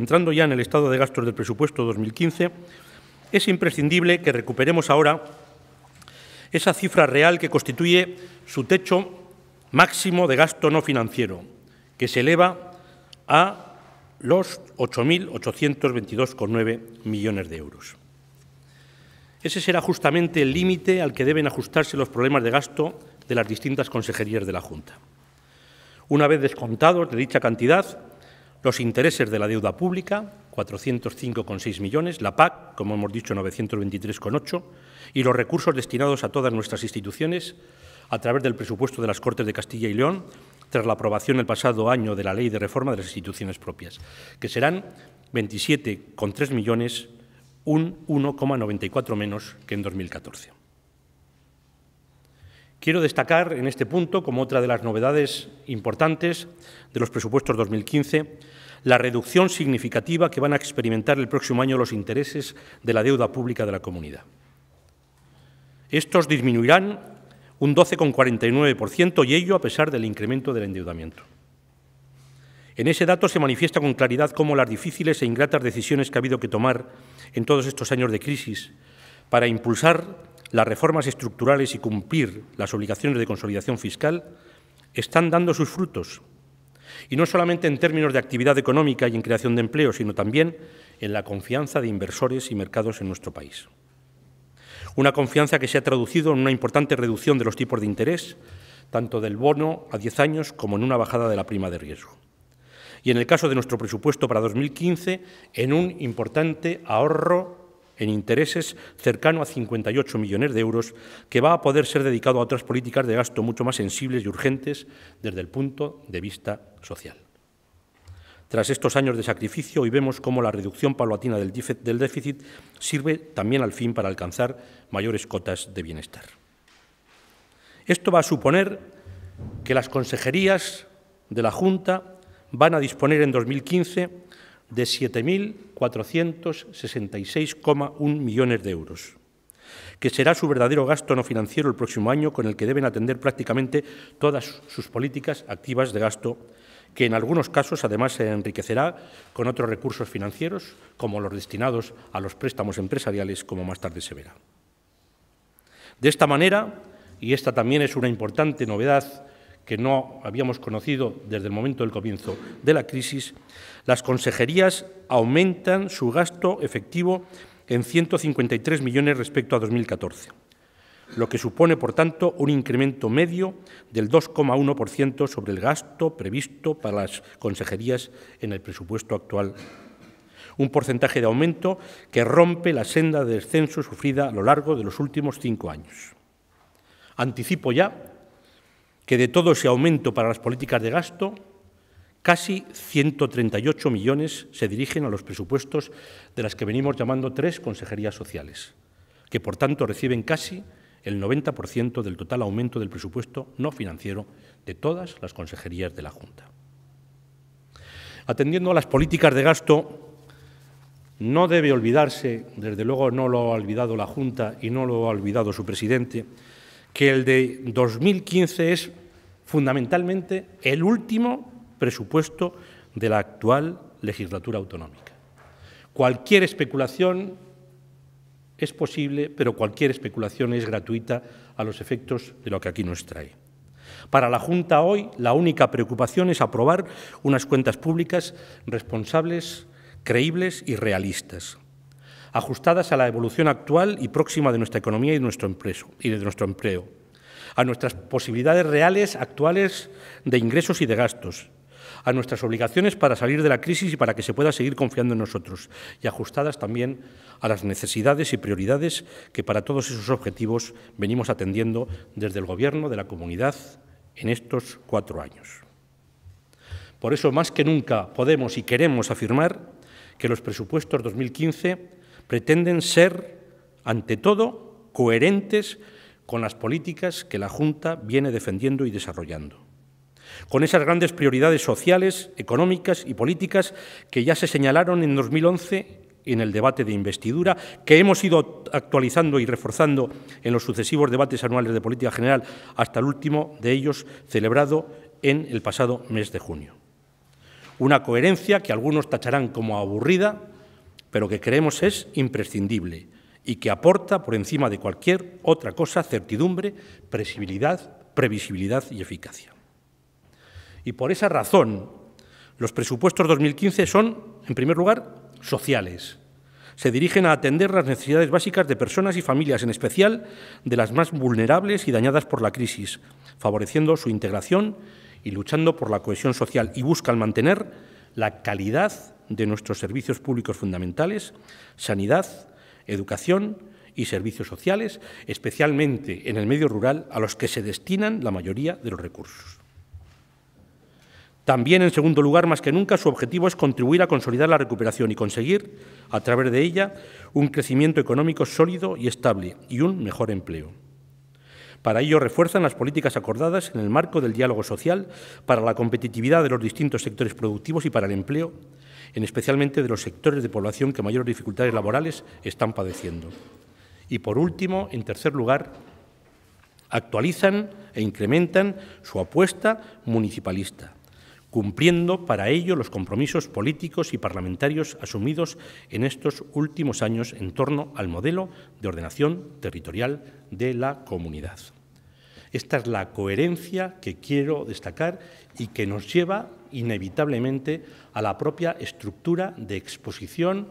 entrando ya en el estado de gastos del presupuesto 2015, es imprescindible que recuperemos ahora esa cifra real que constituye su techo máximo de gasto no financiero, que se eleva a los 8.822,9 millones de euros. Ese será justamente el límite al que deben ajustarse los problemas de gasto de las distintas consejerías de la Junta. Una vez descontados de dicha cantidad, los intereses de la deuda pública, 405,6 millones, la PAC, como hemos dicho, 923,8, y los recursos destinados a todas nuestras instituciones a través del presupuesto de las Cortes de Castilla y León, tras la aprobación el pasado año de la Ley de Reforma de las Instituciones Propias, que serán 27,3 millones, un 1,94 menos que en 2014. Quiero destacar en este punto, como otra de las novedades importantes de los presupuestos 2015, la reducción significativa que van a experimentar el próximo año los intereses de la deuda pública de la comunidad. Estos disminuirán un 12,49% y ello a pesar del incremento del endeudamiento. En ese dato se manifiesta con claridad cómo las difíciles e ingratas decisiones que ha habido que tomar en todos estos años de crisis para impulsar las reformas estructurales y cumplir las obligaciones de consolidación fiscal están dando sus frutos. Y no solamente en términos de actividad económica y en creación de empleo, sino también en la confianza de inversores y mercados en nuestro país. Una confianza que se ha traducido en una importante reducción de los tipos de interés, tanto del bono a 10 años como en una bajada de la prima de riesgo. Y en el caso de nuestro presupuesto para 2015, en un importante ahorro en intereses cercano a 58 millones de euros, que va a poder ser dedicado a otras políticas de gasto mucho más sensibles y urgentes desde el punto de vista social. Tras estos años de sacrificio, hoy vemos cómo la reducción paulatina del déficit sirve también al fin para alcanzar mayores cotas de bienestar. Esto va a suponer que las consejerías de la Junta van a disponer en 2015 de 7.466,1 millones de euros, que será su verdadero gasto no financiero el próximo año, con el que deben atender prácticamente todas sus políticas activas de gasto, que en algunos casos además se enriquecerá con otros recursos financieros, como los destinados a los préstamos empresariales, como más tarde se verá. De esta manera, y esta también es una importante novedad que no habíamos conocido desde el momento del comienzo de la crisis, las consejerías aumentan su gasto efectivo en 153 millones respecto a 2014, lo que supone, por tanto, un incremento medio del 2,1% sobre el gasto previsto para las consejerías en el presupuesto actual. Un porcentaje de aumento que rompe la senda de descenso sufrida a lo largo de los últimos cinco años. Anticipo ya que de todo ese aumento para las políticas de gasto, casi 138 millones se dirigen a los presupuestos de las que venimos llamando tres consejerías sociales, que por tanto reciben casi el 90% del total aumento del presupuesto no financiero de todas las consejerías de la Junta. Atendiendo a las políticas de gasto, no debe olvidarse, desde luego no lo ha olvidado la Junta y no lo ha olvidado su presidente, que el de 2015 es fundamentalmente el último presupuesto de la actual legislatura autonómica. Cualquier especulación es posible, pero cualquier especulación es gratuita a los efectos de lo que aquí nos trae. Para la Junta hoy la única preocupación es aprobar unas cuentas públicas responsables, creíbles y realistas, ajustadas a la evolución actual y próxima de nuestra economía y de nuestro empleo a nuestras posibilidades reales, actuales, de ingresos y de gastos, a nuestras obligaciones para salir de la crisis y para que se pueda seguir confiando en nosotros, y ajustadas también a las necesidades y prioridades que para todos esos objetivos venimos atendiendo desde el Gobierno de la comunidad en estos cuatro años. Por eso, más que nunca, podemos y queremos afirmar que los presupuestos 2015 pretenden ser, ante todo, coherentes con las políticas que la Junta viene defendiendo y desarrollando, con esas grandes prioridades sociales, económicas y políticas que ya se señalaron en 2011 en el debate de investidura, que hemos ido actualizando y reforzando en los sucesivos debates anuales de política general hasta el último de ellos celebrado en el pasado mes de junio. Una coherencia que algunos tacharán como aburrida, pero que creemos es imprescindible y que aporta, por encima de cualquier otra cosa, certidumbre, previsibilidad y eficacia. Y por esa razón, los presupuestos 2015 son, en primer lugar, sociales. Se dirigen a atender las necesidades básicas de personas y familias, en especial de las más vulnerables y dañadas por la crisis, favoreciendo su integración y luchando por la cohesión social y buscan mantener la calidad de nuestros servicios públicos fundamentales, sanidad, educación y servicios sociales, especialmente en el medio rural, a los que se destinan la mayoría de los recursos. También, en segundo lugar, más que nunca, su objetivo es contribuir a consolidar la recuperación y conseguir, a través de ella, un crecimiento económico sólido y estable y un mejor empleo. Para ello refuerzan las políticas acordadas en el marco del diálogo social para la competitividad de los distintos sectores productivos y para el empleo, en especialmente de los sectores de población que mayores dificultades laborales están padeciendo. Y por último, en tercer lugar, actualizan e incrementan su apuesta municipalista, cumpliendo para ello los compromisos políticos y parlamentarios asumidos en estos últimos años en torno al modelo de ordenación territorial de la comunidad. Esta es la coherencia que quiero destacar y que nos lleva inevitablemente a la propia estructura de exposición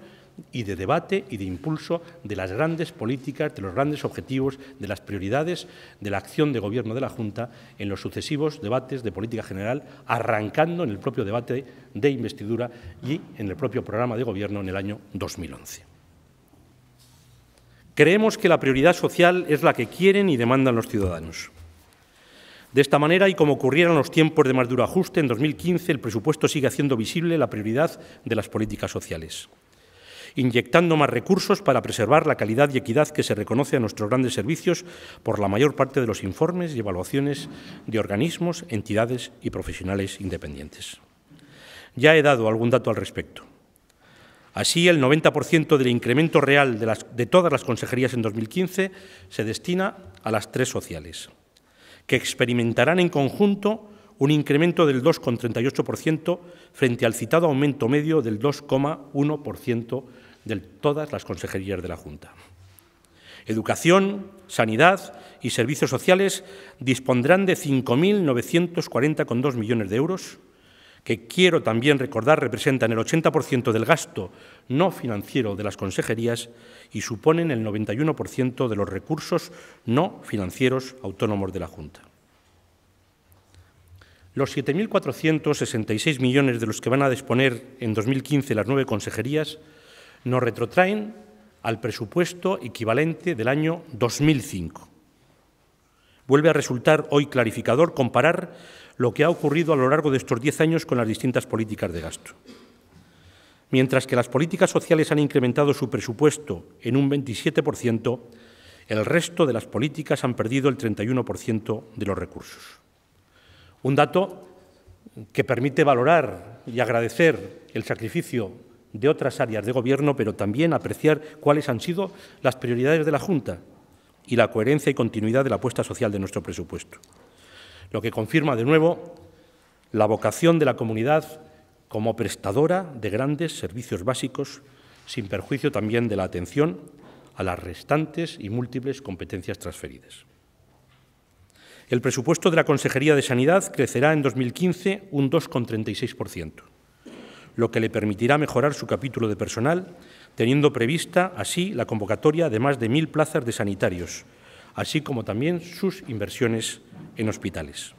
y de debate y de impulso de las grandes políticas, de los grandes objetivos, de las prioridades de la acción de gobierno de la Junta en los sucesivos debates de política general, arrancando en el propio debate de investidura y en el propio programa de gobierno en el año 2011. Creemos que la prioridad social es la que quieren y demandan los ciudadanos. De esta manera, y como ocurrieron los tiempos de más duro ajuste, en 2015 el presupuesto sigue haciendo visible la prioridad de las políticas sociales, inyectando más recursos para preservar la calidad y equidad que se reconoce a nuestros grandes servicios por la mayor parte de los informes y evaluaciones de organismos, entidades y profesionales independientes. Ya he dado algún dato al respecto. Así, el 90% del incremento real de todas las consejerías en 2015 se destina a las tres sociales que experimentarán en conjunto un incremento del 2,38% frente al citado aumento medio del 2,1% de todas las consejerías de la Junta. Educación, Sanidad y Servicios Sociales dispondrán de 5.940,2 millones de euros, que quiero también recordar representan el 80% del gasto no financiero de las consejerías y suponen el 91% de los recursos no financieros autónomos de la Junta. Los 7.466 millones de los que van a disponer en 2015 las nueve consejerías nos retrotraen al presupuesto equivalente del año 2005. Vuelve a resultar hoy clarificador comparar lo que ha ocurrido a lo largo de estos diez años con las distintas políticas de gasto. Mientras que las políticas sociales han incrementado su presupuesto en un 27%, el resto de las políticas han perdido el 31% de los recursos. Un dato que permite valorar y agradecer el sacrificio de otras áreas de Gobierno, pero también apreciar cuáles han sido las prioridades de la Junta y la coherencia y continuidad de la apuesta social de nuestro presupuesto lo que confirma de nuevo la vocación de la comunidad como prestadora de grandes servicios básicos, sin perjuicio también de la atención a las restantes y múltiples competencias transferidas. El presupuesto de la Consejería de Sanidad crecerá en 2015 un 2,36%, lo que le permitirá mejorar su capítulo de personal, teniendo prevista así la convocatoria de más de mil plazas de sanitarios, así como también sus inversiones en hospitales.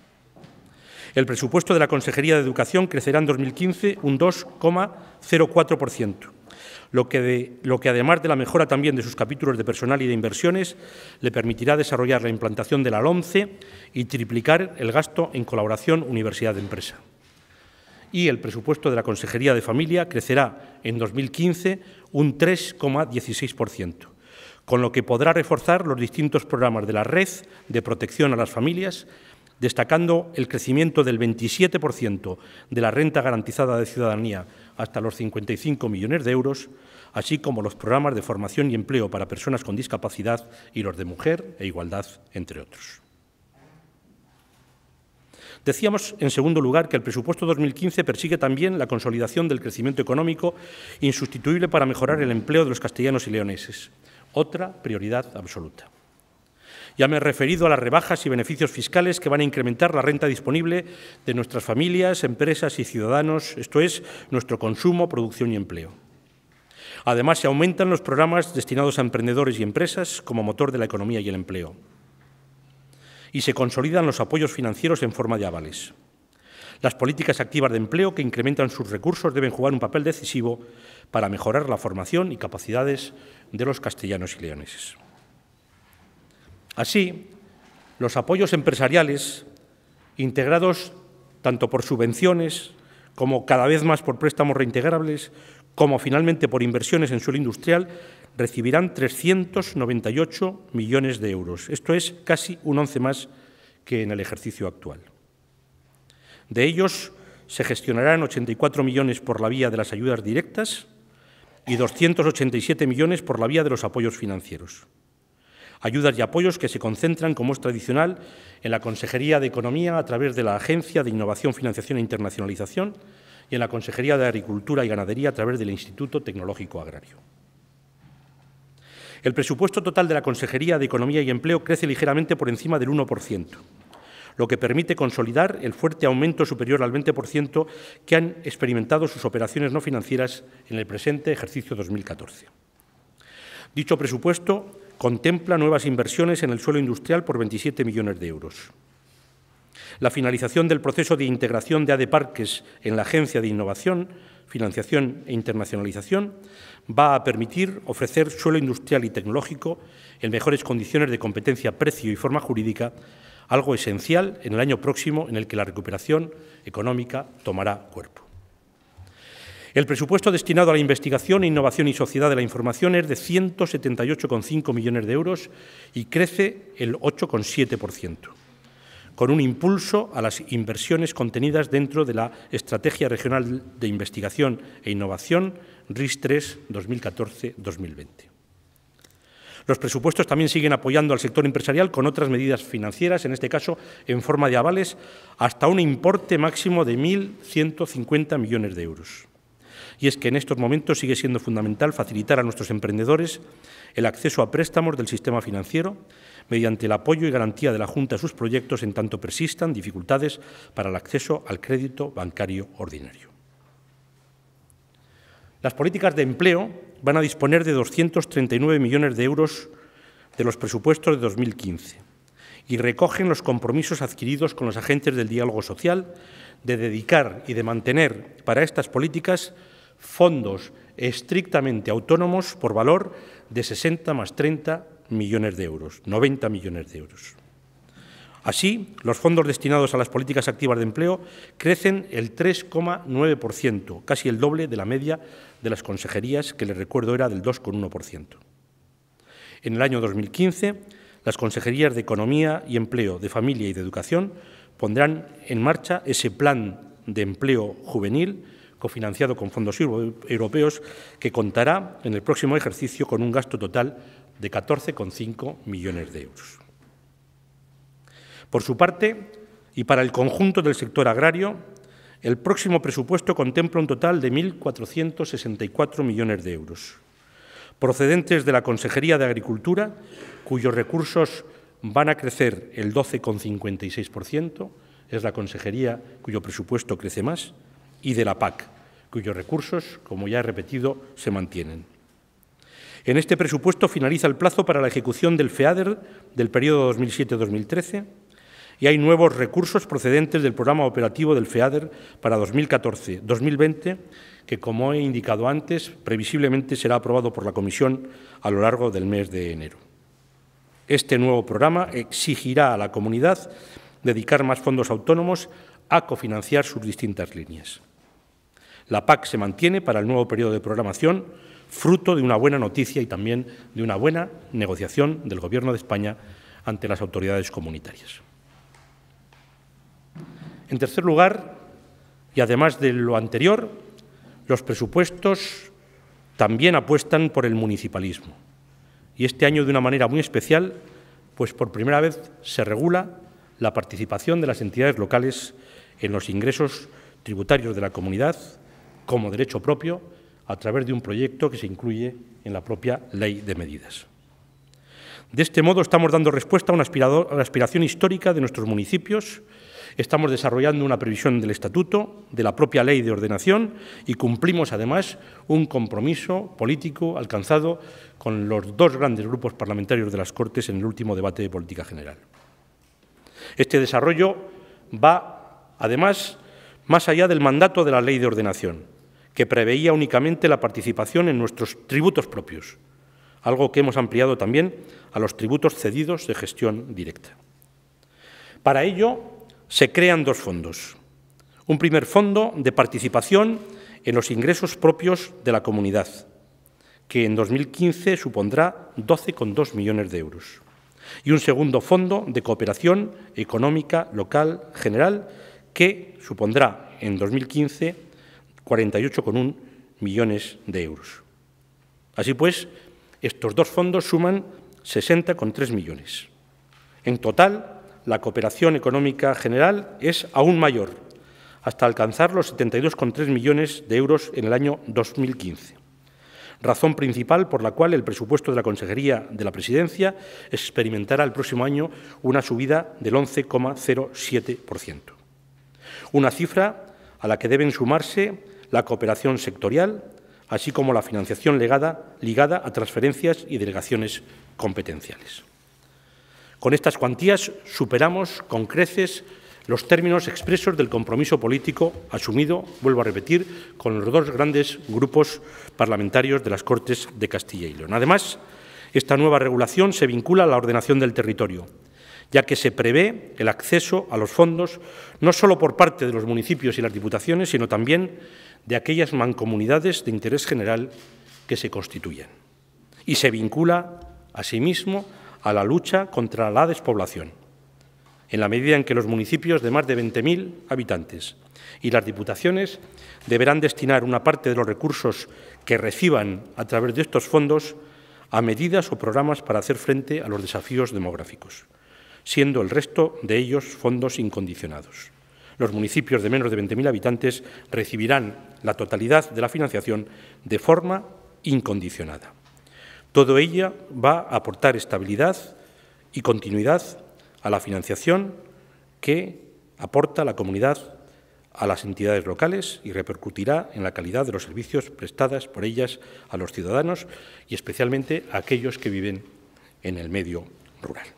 El presupuesto de la Consejería de Educación crecerá en 2015 un 2,04%, lo que, lo que además de la mejora también de sus capítulos de personal y de inversiones, le permitirá desarrollar la implantación de la LOMCE y triplicar el gasto en colaboración universidad-empresa. Y el presupuesto de la Consejería de Familia crecerá en 2015 un 3,16%, con lo que podrá reforzar los distintos programas de la red de protección a las familias, destacando el crecimiento del 27% de la renta garantizada de ciudadanía hasta los 55 millones de euros, así como los programas de formación y empleo para personas con discapacidad y los de mujer e igualdad, entre otros. Decíamos, en segundo lugar, que el presupuesto 2015 persigue también la consolidación del crecimiento económico insustituible para mejorar el empleo de los castellanos y leoneses otra prioridad absoluta. Ya me he referido a las rebajas y beneficios fiscales que van a incrementar la renta disponible de nuestras familias, empresas y ciudadanos, esto es, nuestro consumo, producción y empleo. Además, se aumentan los programas destinados a emprendedores y empresas como motor de la economía y el empleo. Y se consolidan los apoyos financieros en forma de avales. Las políticas activas de empleo que incrementan sus recursos deben jugar un papel decisivo para mejorar la formación y capacidades de los castellanos y leoneses. Así, los apoyos empresariales, integrados tanto por subvenciones como cada vez más por préstamos reintegrables, como finalmente por inversiones en suelo industrial, recibirán 398 millones de euros. Esto es casi un once más que en el ejercicio actual. De ellos se gestionarán 84 millones por la vía de las ayudas directas, y 287 millones por la vía de los apoyos financieros. Ayudas y apoyos que se concentran, como es tradicional, en la Consejería de Economía a través de la Agencia de Innovación, Financiación e Internacionalización y en la Consejería de Agricultura y Ganadería a través del Instituto Tecnológico Agrario. El presupuesto total de la Consejería de Economía y Empleo crece ligeramente por encima del 1% lo que permite consolidar el fuerte aumento superior al 20% que han experimentado sus operaciones no financieras en el presente ejercicio 2014. Dicho presupuesto contempla nuevas inversiones en el suelo industrial por 27 millones de euros. La finalización del proceso de integración de ADEPARQUES en la Agencia de Innovación, Financiación e Internacionalización va a permitir ofrecer suelo industrial y tecnológico en mejores condiciones de competencia, precio y forma jurídica algo esencial en el año próximo en el que la recuperación económica tomará cuerpo. El presupuesto destinado a la investigación, innovación y sociedad de la información es de 178,5 millones de euros y crece el 8,7%, con un impulso a las inversiones contenidas dentro de la Estrategia Regional de Investigación e Innovación RIS 3 2014-2020. Los presupuestos también siguen apoyando al sector empresarial con otras medidas financieras, en este caso en forma de avales, hasta un importe máximo de 1.150 millones de euros. Y es que en estos momentos sigue siendo fundamental facilitar a nuestros emprendedores el acceso a préstamos del sistema financiero mediante el apoyo y garantía de la Junta a sus proyectos en tanto persistan dificultades para el acceso al crédito bancario ordinario. Las políticas de empleo van a disponer de 239 millones de euros de los presupuestos de 2015 y recogen los compromisos adquiridos con los agentes del diálogo social de dedicar y de mantener para estas políticas fondos estrictamente autónomos por valor de 60 más 30 millones de euros, 90 millones de euros. Así, los fondos destinados a las políticas activas de empleo crecen el 3,9%, casi el doble de la media de las consejerías, que les recuerdo era del 2,1%. En el año 2015, las consejerías de Economía y Empleo, de Familia y de Educación pondrán en marcha ese plan de empleo juvenil cofinanciado con fondos europeos que contará en el próximo ejercicio con un gasto total de 14,5 millones de euros. Por su parte, y para el conjunto del sector agrario, el próximo presupuesto contempla un total de 1.464 millones de euros, procedentes de la Consejería de Agricultura, cuyos recursos van a crecer el 12,56%, es la consejería cuyo presupuesto crece más, y de la PAC, cuyos recursos, como ya he repetido, se mantienen. En este presupuesto finaliza el plazo para la ejecución del FEADER del periodo 2007-2013 y hay nuevos recursos procedentes del programa operativo del FEADER para 2014-2020, que como he indicado antes, previsiblemente será aprobado por la Comisión a lo largo del mes de enero. Este nuevo programa exigirá a la comunidad dedicar más fondos autónomos a cofinanciar sus distintas líneas. La PAC se mantiene para el nuevo periodo de programación, fruto de una buena noticia y también de una buena negociación del Gobierno de España ante las autoridades comunitarias. En tercer lugar, y además de lo anterior, los presupuestos también apuestan por el municipalismo. Y este año, de una manera muy especial, pues por primera vez se regula la participación de las entidades locales en los ingresos tributarios de la comunidad como derecho propio a través de un proyecto que se incluye en la propia ley de medidas. De este modo estamos dando respuesta a una, aspiración histórica de nuestros municipios, estamos desarrollando una previsión del Estatuto, de la propia ley de ordenación y cumplimos además un compromiso político alcanzado con los dos grandes grupos parlamentarios de las Cortes en el último debate de política general. Este desarrollo va, además, más allá del mandato de la ley de ordenación, que preveía únicamente la participación en nuestros tributos propios, algo que hemos ampliado también a los tributos cedidos de gestión directa. Para ello, se crean dos fondos. Un primer fondo de participación en los ingresos propios de la comunidad, que en 2015 supondrá 12,2 millones de euros. Y un segundo fondo de cooperación económica local general, que supondrá en 2015 48,1 millones de euros. Así pues, estos dos fondos suman 60,3 millones. En total, la cooperación económica general es aún mayor, hasta alcanzar los 72,3 millones de euros en el año 2015 razón principal por la cual el presupuesto de la Consejería de la Presidencia experimentará el próximo año una subida del 11,07%. Una cifra a la que deben sumarse la cooperación sectorial, así como la financiación legada, ligada a transferencias y delegaciones competenciales. Con estas cuantías superamos con creces los términos expresos del compromiso político asumido, vuelvo a repetir, con los dos grandes grupos parlamentarios de las Cortes de Castilla y León. Además, esta nueva regulación se vincula a la ordenación del territorio, ya que se prevé el acceso a los fondos no solo por parte de los municipios y las diputaciones, sino también de aquellas mancomunidades de interés general que se constituyen. Y se vincula asimismo a la lucha contra la despoblación, en la medida en que los municipios de más de 20.000 habitantes y las diputaciones deberán destinar una parte de los recursos que reciban a través de estos fondos a medidas o programas para hacer frente a los desafíos demográficos, siendo el resto de ellos fondos incondicionados. Los municipios de menos de 20.000 habitantes recibirán la totalidad de la financiación de forma incondicionada. Todo ello va a aportar estabilidad y continuidad a la financiación que aporta la comunidad a las entidades locales y repercutirá en la calidad de los servicios prestados por ellas a los ciudadanos y especialmente a aquellos que viven en el medio rural.